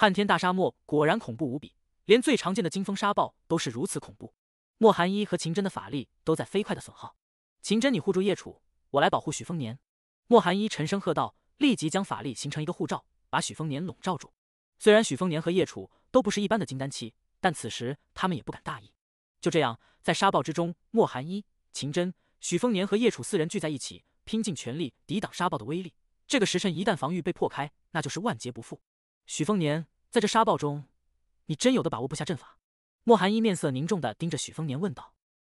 汉天大沙漠果然恐怖无比，连最常见的金风沙暴都是如此恐怖。莫寒衣和秦真的法力都在飞快的损耗。秦真，你护住叶楚，我来保护许丰年。莫寒衣沉声喝道，立即将法力形成一个护罩，把许丰年笼罩住。虽然许丰年和叶楚都不是一般的金丹期，但此时他们也不敢大意。就这样，在沙暴之中，莫寒衣、秦真、许丰年和叶楚四人聚在一起，拼尽全力抵挡沙暴的威力。这个时辰一旦防御被破开，那就是万劫不复。许丰年，在这沙暴中，你真有的把握布下阵法？莫寒一面色凝重的盯着许丰年问道：“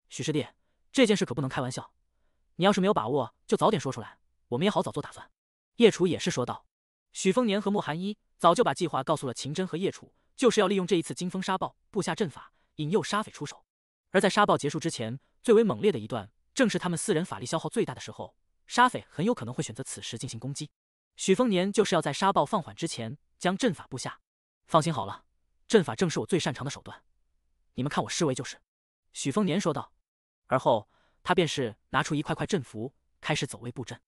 许师弟，这件事可不能开玩笑，你要是没有把握，就早点说出来，我们也好早做打算。”叶楚也是说道。许丰年和莫寒一早就把计划告诉了秦真和叶楚，就是要利用这一次金风沙暴布下阵法，引诱沙匪出手。而在沙暴结束之前，最为猛烈的一段，正是他们四人法力消耗最大的时候，沙匪很有可能会选择此时进行攻击。许丰年就是要在沙暴放缓之前将阵法布下。放心好了，阵法正是我最擅长的手段。你们看我施为就是。”许丰年说道。而后，他便是拿出一块块阵符，开始走位布阵。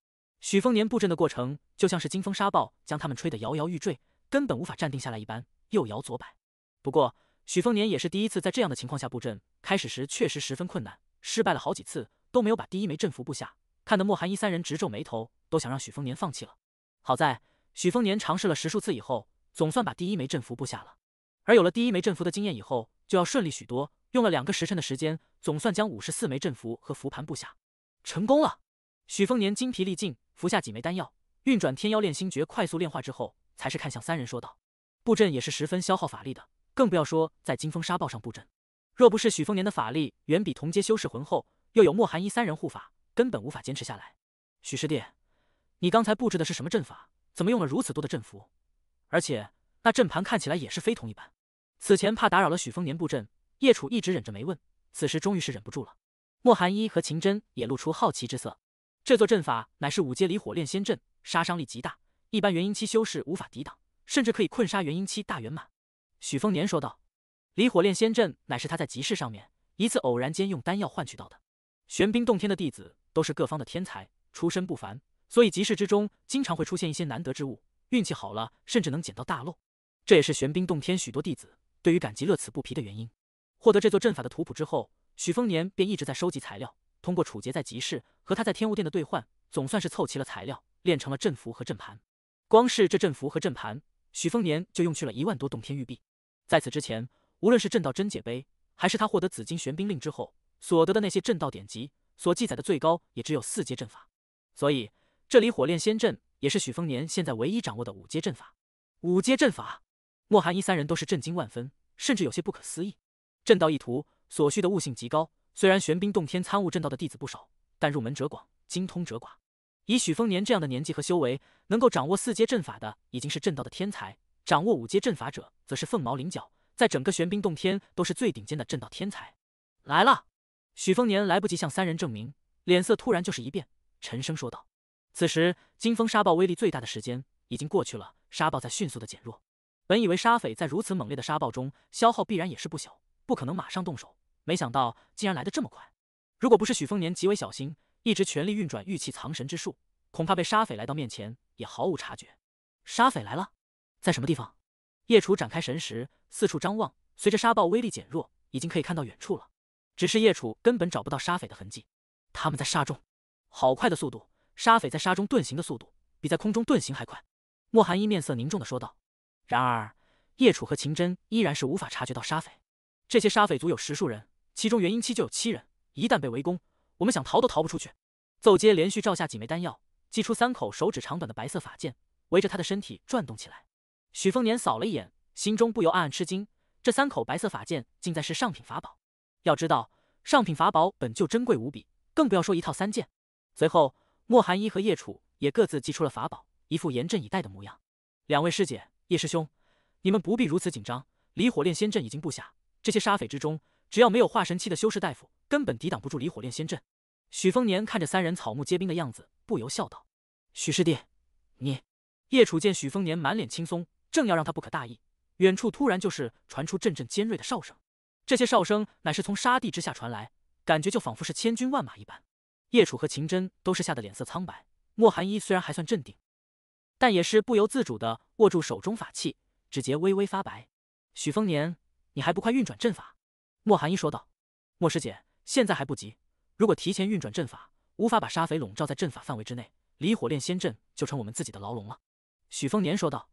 许丰年布阵的过程就像是金风沙暴将他们吹得摇摇欲坠，根本无法站定下来一般，右摇左摆。不过，许丰年也是第一次在这样的情况下布阵，开始时确实十分困难，失败了好几次，都没有把第一枚阵符布下，看得莫寒衣三人直皱眉头，都想让许丰年放弃了。好在许丰年尝试了十数次以后，总算把第一枚阵符布下了。而有了第一枚阵符的经验以后，就要顺利许多。用了两个时辰的时间，总算将五十四枚阵符和符盘布下，成功了。许丰年精疲力尽，服下几枚丹药，运转天妖炼心诀快速炼化之后，才是看向三人说道：“布阵也是十分消耗法力的，更不要说在金风沙暴上布阵。若不是许丰年的法力远比同阶修士浑厚，又有莫寒衣三人护法，根本无法坚持下来。”许师弟。你刚才布置的是什么阵法？怎么用了如此多的阵符？而且那阵盘看起来也是非同一般。此前怕打扰了许丰年布阵，叶楚一直忍着没问。此时终于是忍不住了。莫寒一和秦真也露出好奇之色。这座阵法乃是五阶离火炼仙阵，杀伤力极大，一般元婴期修士无法抵挡，甚至可以困杀元婴期大圆满。许丰年说道。离火炼仙阵乃是他在集市上面一次偶然间用丹药换取到的。玄冰洞天的弟子都是各方的天才，出身不凡。所以集市之中经常会出现一些难得之物，运气好了甚至能捡到大漏。这也是玄冰洞天许多弟子对于赶集乐此不疲的原因。获得这座阵法的图谱之后，许丰年便一直在收集材料。通过楚杰在集市和他在天悟殿的兑换，总算是凑齐了材料，练成了阵符和阵盘。光是这阵符和阵盘，许丰年就用去了一万多洞天玉璧。在此之前，无论是阵道真解碑，还是他获得紫金玄冰令之后所得的那些阵道典籍，所记载的最高也只有四阶阵法。所以。这里火炼仙阵也是许丰年现在唯一掌握的五阶阵法。五阶阵法，莫寒一三人都是震惊万分，甚至有些不可思议。阵道一途所需的悟性极高，虽然玄冰洞天参悟阵道的弟子不少，但入门者广，精通者寡。以许丰年这样的年纪和修为，能够掌握四阶阵法的已经是阵道的天才，掌握五阶阵法者则是凤毛麟角，在整个玄冰洞天都是最顶尖的阵道天才。来了，许丰年来不及向三人证明，脸色突然就是一变，沉声说道。此时，金风沙暴威力最大的时间已经过去了，沙暴在迅速的减弱。本以为沙匪在如此猛烈的沙暴中消耗必然也是不小，不可能马上动手，没想到竟然来得这么快。如果不是许丰年极为小心，一直全力运转玉器藏神之术，恐怕被沙匪来到面前也毫无察觉。沙匪来了，在什么地方？叶楚展开神识，四处张望。随着沙暴威力减弱，已经可以看到远处了，只是叶楚根本找不到沙匪的痕迹。他们在沙中，好快的速度！沙匪在沙中遁形的速度比在空中遁形还快，莫寒衣面色凝重的说道。然而叶楚和秦真依然是无法察觉到沙匪。这些沙匪族有十数人，其中元婴期就有七人。一旦被围攻，我们想逃都逃不出去。奏阶连续照下几枚丹药，祭出三口手指长短的白色法剑，围着他的身体转动起来。许丰年扫了一眼，心中不由暗暗吃惊。这三口白色法剑竟在是上品法宝。要知道，上品法宝本就珍贵无比，更不要说一套三件。随后。莫寒衣和叶楚也各自祭出了法宝，一副严阵以待的模样。两位师姐，叶师兄，你们不必如此紧张。离火炼仙阵已经布下，这些沙匪之中，只要没有化神期的修士大夫，根本抵挡不住离火炼仙阵。许丰年看着三人草木皆兵的样子，不由笑道：“许师弟，你……”叶楚见许丰年满脸轻松，正要让他不可大意，远处突然就是传出阵阵尖锐的哨声。这些哨声乃是从沙地之下传来，感觉就仿佛是千军万马一般。叶楚和秦真都是吓得脸色苍白，莫寒衣虽然还算镇定，但也是不由自主的握住手中法器，指节微微发白。许丰年，你还不快运转阵法？莫寒衣说道。莫师姐，现在还不急，如果提前运转阵法，无法把沙匪笼罩在阵法范围之内，离火炼仙阵就成我们自己的牢笼了。许丰年说道。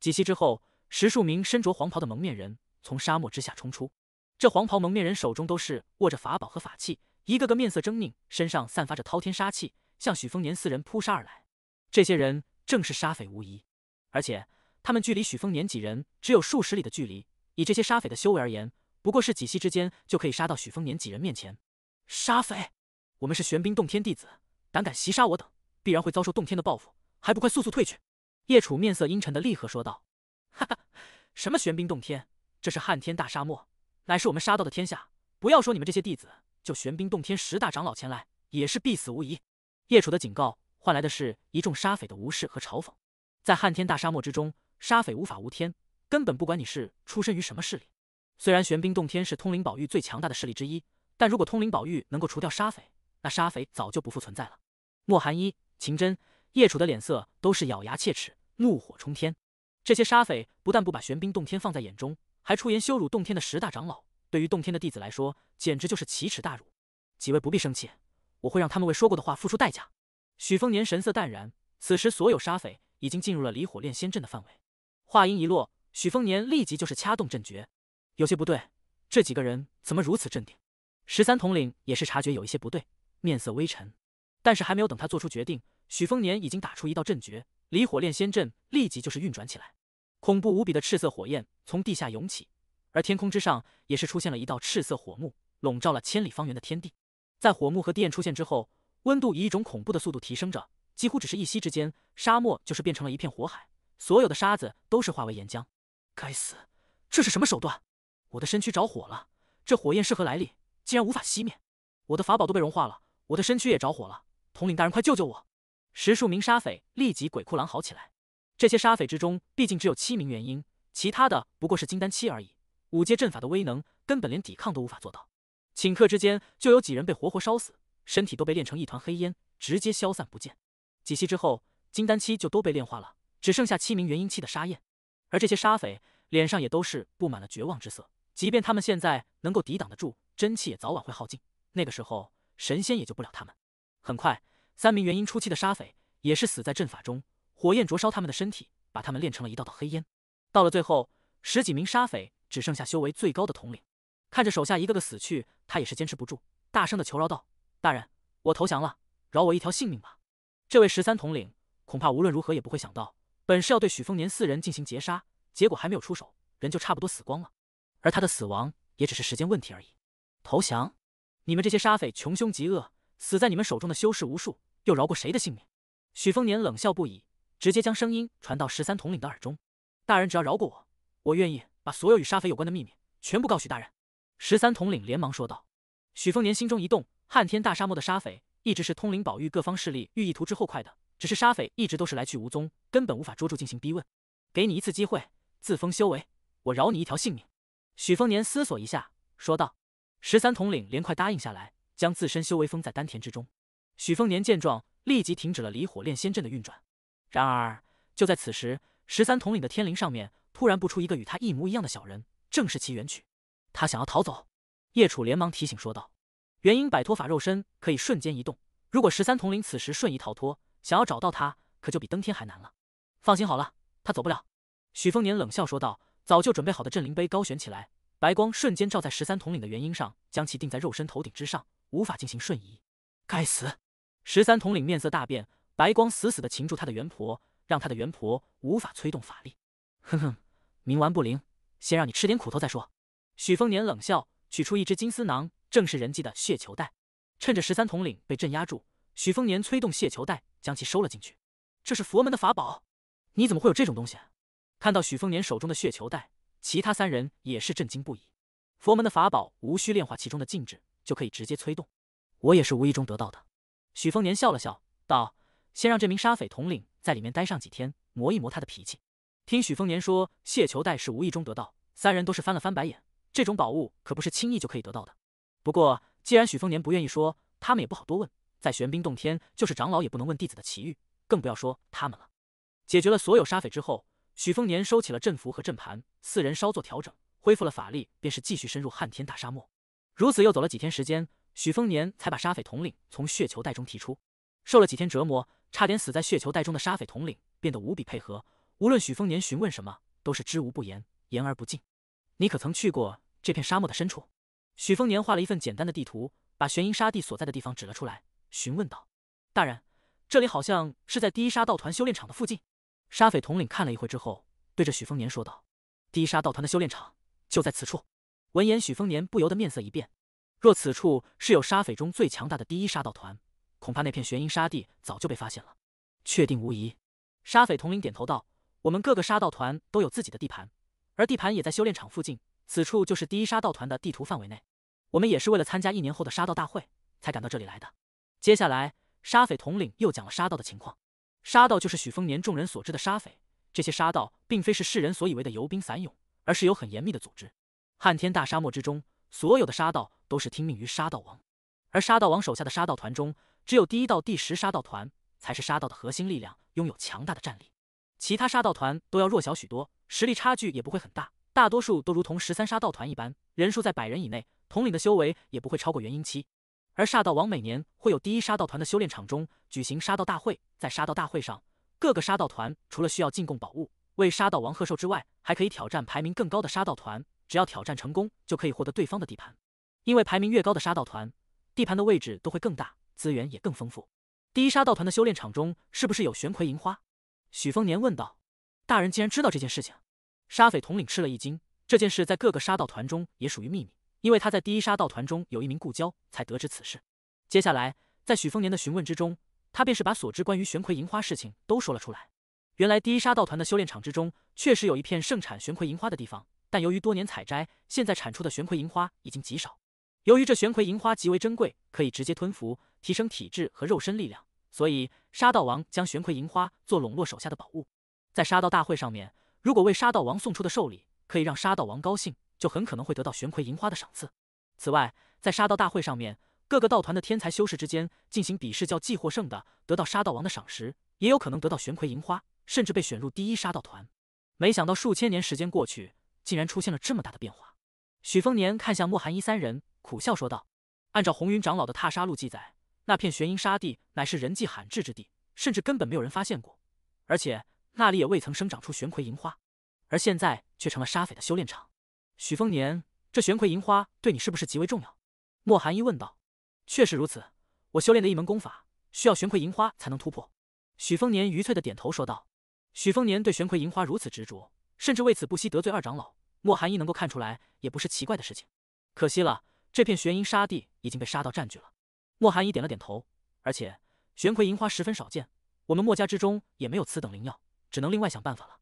几息之后，十数名身着黄袍的蒙面人从沙漠之下冲出，这黄袍蒙面人手中都是握着法宝和法器。一个个面色狰狞，身上散发着滔天杀气，向许丰年四人扑杀而来。这些人正是杀匪无疑，而且他们距离许丰年几人只有数十里的距离。以这些杀匪的修为而言，不过是几息之间就可以杀到许丰年几人面前。杀匪，我们是玄冰洞天弟子，胆敢袭杀我等，必然会遭受洞天的报复，还不快速速退去？叶楚面色阴沉的厉喝说道：“哈哈，什么玄冰洞天？这是汉天大沙漠，乃是我们杀道的天下。不要说你们这些弟子。”就玄冰洞天十大长老前来，也是必死无疑。叶楚的警告换来的是一众沙匪的无视和嘲讽。在瀚天大沙漠之中，沙匪无法无天，根本不管你是出身于什么势力。虽然玄冰洞天是通灵宝玉最强大的势力之一，但如果通灵宝玉能够除掉沙匪，那沙匪早就不复存在了。莫寒衣、秦真、叶楚的脸色都是咬牙切齿，怒火冲天。这些沙匪不但不把玄冰洞天放在眼中，还出言羞辱洞天的十大长老。对于洞天的弟子来说，简直就是奇耻大辱。几位不必生气，我会让他们为说过的话付出代价。许丰年神色淡然，此时所有沙匪已经进入了离火炼仙阵的范围。话音一落，许丰年立即就是掐动阵诀。有些不对，这几个人怎么如此镇定？十三统领也是察觉有一些不对，面色微沉。但是还没有等他做出决定，许丰年已经打出一道阵诀，离火炼仙阵立即就是运转起来。恐怖无比的赤色火焰从地下涌起。而天空之上也是出现了一道赤色火幕，笼罩了千里方圆的天地。在火幕和地焰出现之后，温度以一种恐怖的速度提升着，几乎只是一息之间，沙漠就是变成了一片火海，所有的沙子都是化为岩浆。该死，这是什么手段？我的身躯着火了，这火焰是何来历？竟然无法熄灭！我的法宝都被融化了，我的身躯也着火了！统领大人，快救救我！十数名沙匪立即鬼哭狼嚎起来。这些沙匪之中，毕竟只有七名元婴，其他的不过是金丹期而已。五阶阵法的威能根本连抵抗都无法做到，顷刻之间就有几人被活活烧死，身体都被炼成一团黑烟，直接消散不见。几息之后，金丹期就都被炼化了，只剩下七名元婴期的沙焰。而这些沙匪脸上也都是布满了绝望之色。即便他们现在能够抵挡得住真气，也早晚会耗尽，那个时候神仙也救不了他们。很快，三名元婴初期的沙匪也是死在阵法中，火焰灼烧他们的身体，把他们炼成了一道道黑烟。到了最后，十几名沙匪。只剩下修为最高的统领，看着手下一个个死去，他也是坚持不住，大声的求饶道：“大人，我投降了，饶我一条性命吧。”这位十三统领恐怕无论如何也不会想到，本是要对许丰年四人进行截杀，结果还没有出手，人就差不多死光了，而他的死亡也只是时间问题而已。投降？你们这些杀匪穷凶极恶，死在你们手中的修士无数，又饶过谁的性命？许丰年冷笑不已，直接将声音传到十三统领的耳中：“大人只要饶过我，我愿意。”把所有与沙匪有关的秘密全部告诉大人，十三统领连忙说道。许丰年心中一动，撼天大沙漠的沙匪一直是通灵宝玉各方势力欲意图之后快的，只是沙匪一直都是来去无踪，根本无法捉住进行逼问。给你一次机会，自封修为，我饶你一条性命。许丰年思索一下，说道。十三统领连快答应下来，将自身修为封在丹田之中。许丰年见状，立即停止了离火炼仙阵的运转。然而，就在此时，十三统领的天灵上面。突然，不出一个与他一模一样的小人，正是其元曲。他想要逃走，叶楚连忙提醒说道：“元婴摆脱法肉身可以瞬间移动，如果十三统领此时瞬移逃脱，想要找到他，可就比登天还难了。”放心好了，他走不了。”许丰年冷笑说道。早就准备好的镇灵杯高悬起来，白光瞬间照在十三统领的元婴上，将其定在肉身头顶之上，无法进行瞬移。该死！十三统领面色大变，白光死死的擒住他的元婆，让他的元婆无法催动法力。哼哼。冥顽不灵，先让你吃点苦头再说。许丰年冷笑，取出一只金丝囊，正是人际的血球袋。趁着十三统领被镇压住，许丰年催动血球袋，将其收了进去。这是佛门的法宝，你怎么会有这种东西？看到许丰年手中的血球袋，其他三人也是震惊不已。佛门的法宝无需炼化其中的禁制，就可以直接催动。我也是无意中得到的。许丰年笑了笑，道：“先让这名沙匪统领在里面待上几天，磨一磨他的脾气。”听许丰年说，血球袋是无意中得到，三人都是翻了翻白眼。这种宝物可不是轻易就可以得到的。不过既然许丰年不愿意说，他们也不好多问。在玄冰洞天，就是长老也不能问弟子的奇遇，更不要说他们了。解决了所有沙匪之后，许丰年收起了阵符和阵盘，四人稍作调整，恢复了法力，便是继续深入汉天大沙漠。如此又走了几天时间，许丰年才把沙匪统领从血球袋中提出。受了几天折磨，差点死在血球袋中的沙匪统领变得无比配合。无论许丰年询问什么，都是知无不言，言而不尽。你可曾去过这片沙漠的深处？许丰年画了一份简单的地图，把玄阴沙地所在的地方指了出来，询问道：“大人，这里好像是在第一沙道团修炼场的附近。”沙匪统领看了一会之后，对着许丰年说道：“第一沙道团的修炼场就在此处。”闻言，许丰年不由得面色一变。若此处是有沙匪中最强大的第一沙道团，恐怕那片玄阴沙地早就被发现了。确定无疑。沙匪统领点头道。我们各个杀道团都有自己的地盘，而地盘也在修炼场附近。此处就是第一杀道团的地图范围内。我们也是为了参加一年后的杀道大会，才赶到这里来的。接下来，沙匪统领又讲了杀道的情况。杀道就是许丰年众人所知的沙匪。这些杀道并非是世人所以为的游兵散勇，而是有很严密的组织。汉天大沙漠之中，所有的杀道都是听命于杀道王，而杀道王手下的杀道团中，只有第一到第十杀道团才是杀道的核心力量，拥有强大的战力。其他杀道团都要弱小许多，实力差距也不会很大，大多数都如同十三杀道团一般，人数在百人以内，统领的修为也不会超过元婴期。而杀道王每年会有第一杀道团的修炼场中举行杀道大会，在杀道大会上，各个杀道团除了需要进贡宝物为杀道王贺寿之外，还可以挑战排名更高的杀道团，只要挑战成功，就可以获得对方的地盘，因为排名越高的杀道团，地盘的位置都会更大，资源也更丰富。第一杀道团的修炼场中是不是有玄魁银花？许丰年问道：“大人既然知道这件事情？”沙匪统领吃了一惊。这件事在各个沙盗团中也属于秘密，因为他在第一沙盗团中有一名故交，才得知此事。接下来，在许丰年的询问之中，他便是把所知关于玄葵银花事情都说了出来。原来第一沙盗团的修炼场之中，确实有一片盛产玄葵银花的地方，但由于多年采摘，现在产出的玄葵银花已经极少。由于这玄葵银花极为珍贵，可以直接吞服，提升体质和肉身力量。所以，沙道王将玄葵银花做笼络手下的宝物，在沙道大会上面，如果为沙道王送出的寿礼可以让沙道王高兴，就很可能会得到玄葵银花的赏赐。此外，在沙道大会上面，各个道团的天才修士之间进行比试，叫计获胜的得到沙道王的赏识，也有可能得到玄葵银花，甚至被选入第一沙道团。没想到数千年时间过去，竟然出现了这么大的变化。许丰年看向莫寒衣三人，苦笑说道：“按照红云长老的踏沙路记载。”那片玄阴沙地乃是人迹罕至之地，甚至根本没有人发现过，而且那里也未曾生长出玄葵银花，而现在却成了沙匪的修炼场。许丰年，这玄葵银花对你是不是极为重要？莫寒一问道。确实如此，我修炼的一门功法需要玄葵银花才能突破。许丰年余脆的点头说道。许丰年对玄葵银花如此执着，甚至为此不惜得罪二长老，莫寒一能够看出来，也不是奇怪的事情。可惜了，这片玄阴沙地已经被沙盗占据了。莫寒衣点了点头，而且玄葵银花十分少见，我们墨家之中也没有此等灵药，只能另外想办法了。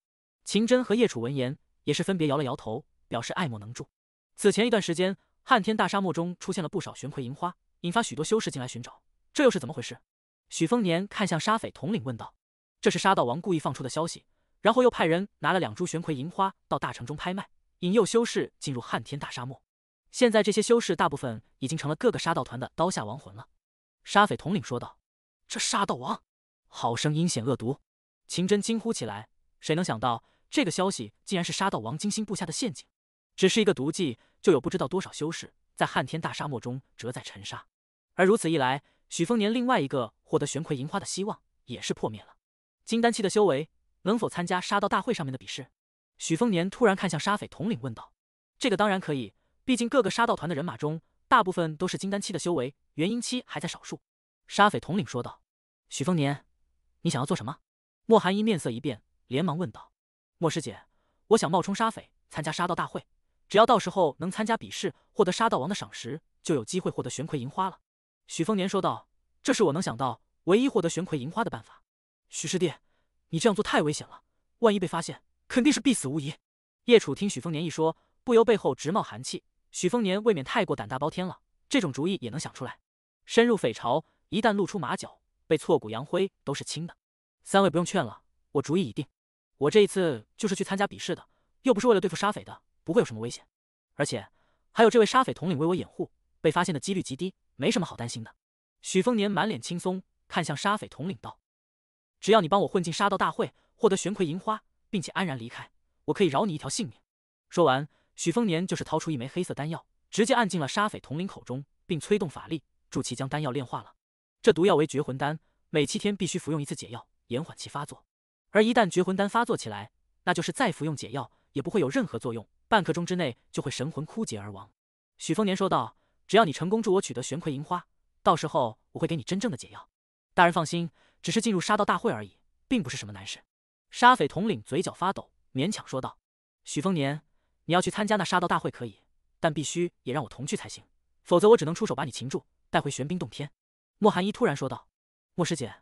秦真和叶楚闻言也是分别摇了摇头，表示爱莫能助。此前一段时间，汉天大沙漠中出现了不少玄葵银花，引发许多修士进来寻找，这又是怎么回事？许丰年看向沙匪统领问道：“这是沙道王故意放出的消息，然后又派人拿了两株玄葵银花到大城中拍卖，引诱修士进入汉天大沙漠。”现在这些修士大部分已经成了各个杀道团的刀下亡魂了，沙匪统领说道：“这杀道王，好生阴险恶毒！”秦真惊呼起来。谁能想到，这个消息竟然是杀道王精心布下的陷阱？只是一个毒计，就有不知道多少修士在汉天大沙漠中折在尘沙。而如此一来，许丰年另外一个获得玄魁银花的希望也是破灭了。金丹期的修为能否参加杀道大会上面的比试？许丰年突然看向沙匪统领问道：“这个当然可以。”毕竟各个杀道团的人马中，大部分都是金丹期的修为，元婴期还在少数。杀匪统领说道：“许丰年，你想要做什么？”莫寒衣面色一变，连忙问道：“莫师姐，我想冒充杀匪参加杀道大会，只要到时候能参加比试，获得杀道王的赏识，就有机会获得玄魁银花了。”许丰年说道：“这是我能想到唯一获得玄魁银花的办法。”许师弟，你这样做太危险了，万一被发现，肯定是必死无疑。叶楚听许丰年一说，不由背后直冒寒气。许丰年未免太过胆大包天了，这种主意也能想出来。深入匪巢，一旦露出马脚，被挫骨扬灰都是轻的。三位不用劝了，我主意已定。我这一次就是去参加比试的，又不是为了对付沙匪的，不会有什么危险。而且还有这位沙匪统领为我掩护，被发现的几率极低，没什么好担心的。许丰年满脸轻松，看向沙匪统领道：“只要你帮我混进沙道大会，获得玄魁银花，并且安然离开，我可以饶你一条性命。”说完。许丰年就是掏出一枚黑色丹药，直接按进了沙匪统领口中，并催动法力助其将丹药炼化了。这毒药为绝魂丹，每七天必须服用一次解药，延缓其发作。而一旦绝魂丹发作起来，那就是再服用解药也不会有任何作用，半刻钟之内就会神魂枯竭而亡。许丰年说道：“只要你成功助我取得玄魁银花，到时候我会给你真正的解药。”大人放心，只是进入杀道大会而已，并不是什么难事。沙匪统领嘴角发抖，勉强说道：“许丰年。”你要去参加那杀道大会可以，但必须也让我同去才行，否则我只能出手把你擒住，带回玄冰洞天。”莫寒衣突然说道。“莫师姐，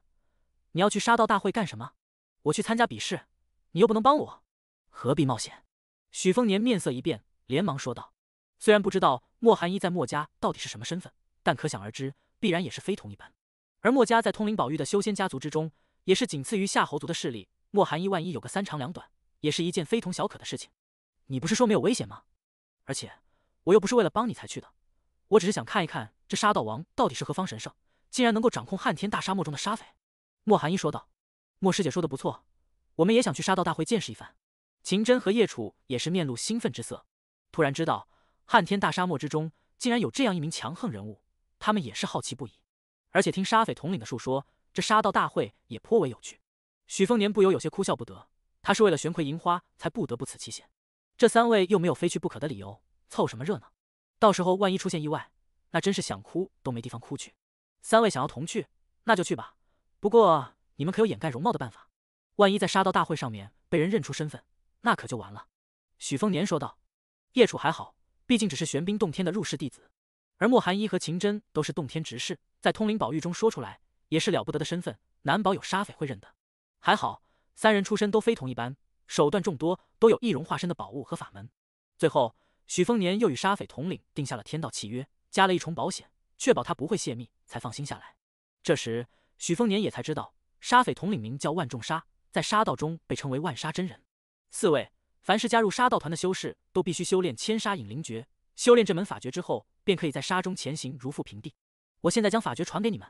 你要去杀道大会干什么？我去参加比试，你又不能帮我，何必冒险？”许丰年面色一变，连忙说道：“虽然不知道莫寒衣在墨家到底是什么身份，但可想而知，必然也是非同一般。而墨家在通灵宝玉的修仙家族之中，也是仅次于夏侯族的势力。莫寒衣万一有个三长两短，也是一件非同小可的事情。”你不是说没有危险吗？而且我又不是为了帮你才去的，我只是想看一看这沙道王到底是何方神圣，竟然能够掌控汉天大沙漠中的沙匪。”莫寒衣说道。“莫师姐说的不错，我们也想去沙道大会见识一番。”秦真和叶楚也是面露兴奋之色，突然知道汉天大沙漠之中竟然有这样一名强横人物，他们也是好奇不已。而且听沙匪统领的述说，这沙道大会也颇为有趣。许丰年不由有些哭笑不得，他是为了玄葵银花才不得不此期险。这三位又没有非去不可的理由，凑什么热闹？到时候万一出现意外，那真是想哭都没地方哭去。三位想要同去，那就去吧。不过你们可有掩盖容貌的办法？万一在杀道大会上面被人认出身份，那可就完了。”许丰年说道。叶楚还好，毕竟只是玄冰洞天的入室弟子，而莫寒衣和秦真都是洞天执事，在通灵宝玉中说出来也是了不得的身份，难保有杀匪会认得。还好，三人出身都非同一般。手段众多，都有易容化身的宝物和法门。最后，许丰年又与沙匪统领定下了天道契约，加了一重保险，确保他不会泄密，才放心下来。这时，许丰年也才知道，沙匪统领名叫万重沙，在沙道中被称为万沙真人。四位，凡是加入沙道团的修士，都必须修炼千沙引灵诀。修炼这门法诀之后，便可以在沙中前行如赴平地。我现在将法诀传给你们，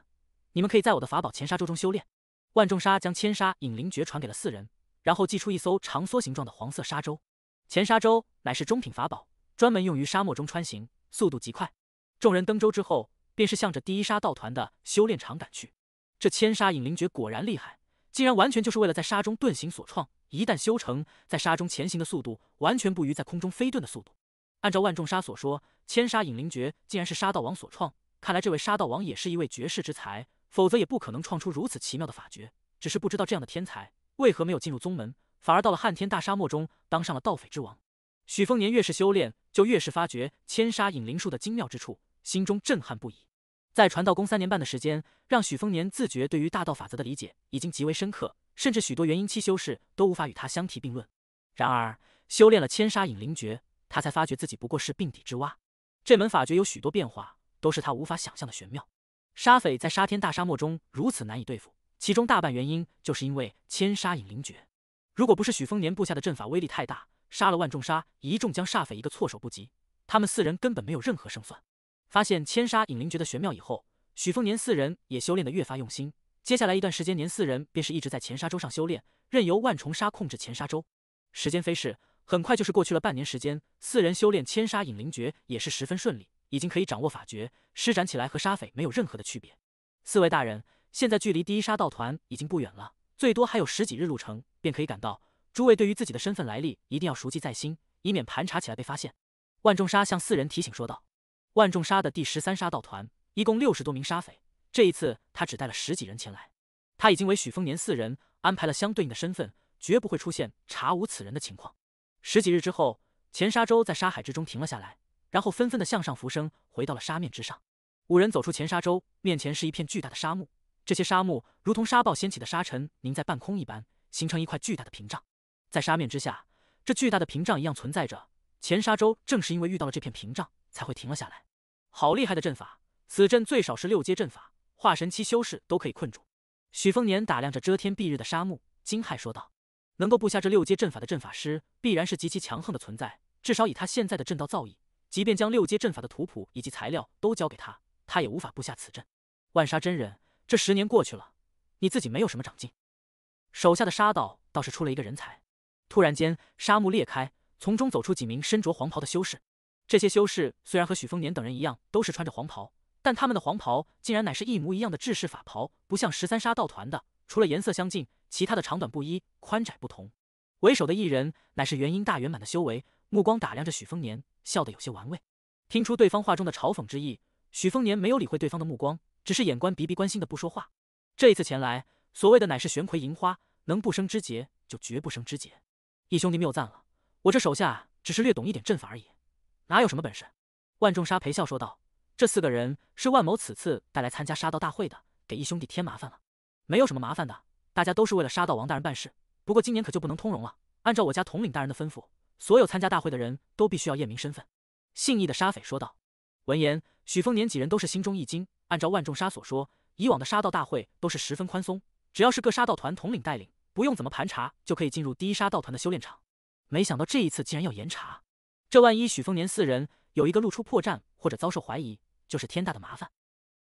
你们可以在我的法宝前沙洲中修炼。万重沙将千沙引灵诀传给了四人。然后祭出一艘长梭形状的黄色沙舟，前沙舟乃是中品法宝，专门用于沙漠中穿行，速度极快。众人登舟之后，便是向着第一沙道团的修炼场赶去。这千沙引灵诀果然厉害，竟然完全就是为了在沙中遁形所创。一旦修成，在沙中前行的速度完全不于在空中飞遁的速度。按照万众沙所说，千沙引灵诀竟然是沙道王所创，看来这位沙道王也是一位绝世之才，否则也不可能创出如此奇妙的法诀。只是不知道这样的天才。为何没有进入宗门，反而到了瀚天大沙漠中当上了盗匪之王？许丰年越是修炼，就越是发觉千沙引灵术的精妙之处，心中震撼不已。在传道宫三年半的时间，让许丰年自觉对于大道法则的理解已经极为深刻，甚至许多元婴期修士都无法与他相提并论。然而，修炼了千沙引灵诀，他才发觉自己不过是井底之蛙。这门法诀有许多变化，都是他无法想象的玄妙。沙匪在杀天大沙漠中如此难以对付。其中大半原因就是因为千杀引灵诀，如果不是许丰年布下的阵法威力太大，杀了万重沙一众将煞匪一个措手不及，他们四人根本没有任何胜算。发现千杀引灵诀的玄妙以后，许丰年四人也修炼得越发用心。接下来一段时间，年四人便是一直在前沙洲上修炼，任由万重沙控制前沙洲。时间飞逝，很快就是过去了半年时间。四人修炼千杀引灵诀也是十分顺利，已经可以掌握法诀，施展起来和沙匪没有任何的区别。四位大人。现在距离第一杀盗团已经不远了，最多还有十几日路程便可以赶到。诸位对于自己的身份来历一定要熟记在心，以免盘查起来被发现。万重沙向四人提醒说道：“万重沙的第十三杀盗团一共六十多名杀匪，这一次他只带了十几人前来。他已经为许丰年四人安排了相对应的身份，绝不会出现查无此人的情况。”十几日之后，前沙洲在沙海之中停了下来，然后纷纷的向上浮升，回到了沙面之上。五人走出前沙洲，面前是一片巨大的沙漠。这些沙幕如同沙暴掀起的沙尘凝在半空一般，形成一块巨大的屏障。在沙面之下，这巨大的屏障一样存在着。前沙洲正是因为遇到了这片屏障，才会停了下来。好厉害的阵法，此阵最少是六阶阵法，化神期修士都可以困住。许丰年打量着遮天蔽日的沙漠，惊骇说道：“能够布下这六阶阵法的阵法师，必然是极其强横的存在。至少以他现在的阵道造诣，即便将六阶阵法的图谱以及材料都交给他，他也无法布下此阵。”万沙真人。这十年过去了，你自己没有什么长进，手下的沙道倒是出了一个人才。突然间，沙幕裂开，从中走出几名身着黄袍的修士。这些修士虽然和许丰年等人一样都是穿着黄袍，但他们的黄袍竟然乃是一模一样的制式法袍，不像十三沙道团的，除了颜色相近，其他的长短不一，宽窄不同。为首的一人乃是元婴大圆满的修为，目光打量着许丰年，笑得有些玩味。听出对方话中的嘲讽之意，许丰年没有理会对方的目光。只是眼观鼻鼻关心的不说话。这一次前来，所谓的乃是玄魁银花，能不生枝节就绝不生枝节。义兄弟谬赞了，我这手下只是略懂一点阵法而已，哪有什么本事？万众沙陪笑说道：“这四个人是万某此次带来参加杀道大会的，给义兄弟添麻烦了。没有什么麻烦的，大家都是为了杀道王大人办事。不过今年可就不能通融了，按照我家统领大人的吩咐，所有参加大会的人都必须要验明身份。”信义的沙匪说道。闻言，许丰年几人都是心中一惊。按照万众沙所说，以往的杀道大会都是十分宽松，只要是各杀道团统领带领，不用怎么盘查就可以进入第一杀道团的修炼场。没想到这一次竟然要严查，这万一许丰年四人有一个露出破绽或者遭受怀疑，就是天大的麻烦。